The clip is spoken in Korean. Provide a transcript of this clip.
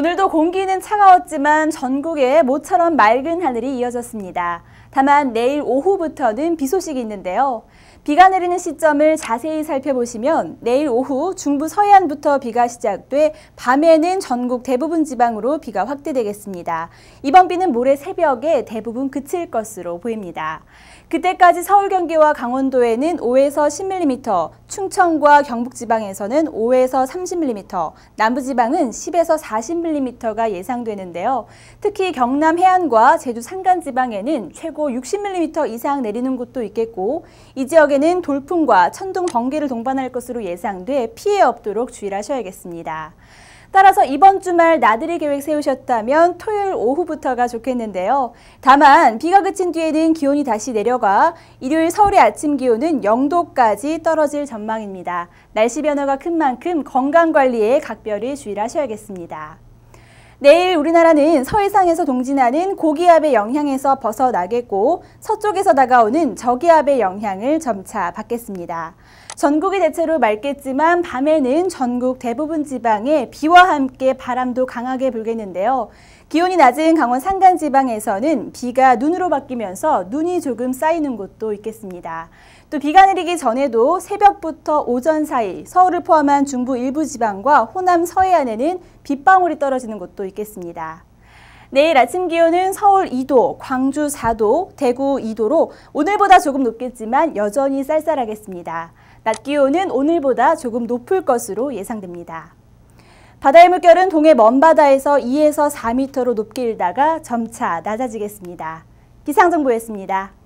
오늘도 공기는 차가웠지만 전국에 모처럼 맑은 하늘이 이어졌습니다. 다만 내일 오후부터는 비 소식이 있는데요. 비가 내리는 시점을 자세히 살펴보시면 내일 오후 중부 서해안부터 비가 시작돼 밤에는 전국 대부분 지방으로 비가 확대되겠습니다. 이번 비는 모레 새벽에 대부분 그칠 것으로 보입니다. 그때까지 서울 경기와 강원도에는 5에서 10mm, 충청과 경북 지방에서는 5에서 30mm, 남부 지방은 10에서 40mm가 예상되는데요. 특히 경남 해안과 제주 산간 지방에는 최고 60mm 이상 내리는 곳도 있겠고 이 지역 지역에는 돌풍과 천둥, 번개를 동반할 것으로 예상돼 피해 없도록 주의를 하셔야겠습니다. 따라서 이번 주말 나들이 계획 세우셨다면 토요일 오후부터가 좋겠는데요. 다만 비가 그친 뒤에는 기온이 다시 내려가 일요일 서울의 아침 기온은 0도까지 떨어질 전망입니다. 날씨 변화가 큰 만큼 건강관리에 각별히 주의를 하셔야겠습니다. 내일 우리나라는 서해상에서 동진하는 고기압의 영향에서 벗어나겠고 서쪽에서 다가오는 저기압의 영향을 점차 받겠습니다. 전국이 대체로 맑겠지만 밤에는 전국 대부분 지방에 비와 함께 바람도 강하게 불겠는데요. 기온이 낮은 강원 산간 지방에서는 비가 눈으로 바뀌면서 눈이 조금 쌓이는 곳도 있겠습니다. 또 비가 내리기 전에도 새벽부터 오전 사이 서울을 포함한 중부 일부 지방과 호남 서해안에는 빗방울이 떨어지는 곳도 있겠습니다. 내일 아침 기온은 서울 2도, 광주 4도, 대구 2도로 오늘보다 조금 높겠지만 여전히 쌀쌀하겠습니다. 낮 기온은 오늘보다 조금 높을 것으로 예상됩니다. 바다의 물결은 동해 먼바다에서 2에서 4m로 높게 일다가 점차 낮아지겠습니다. 기상정보였습니다.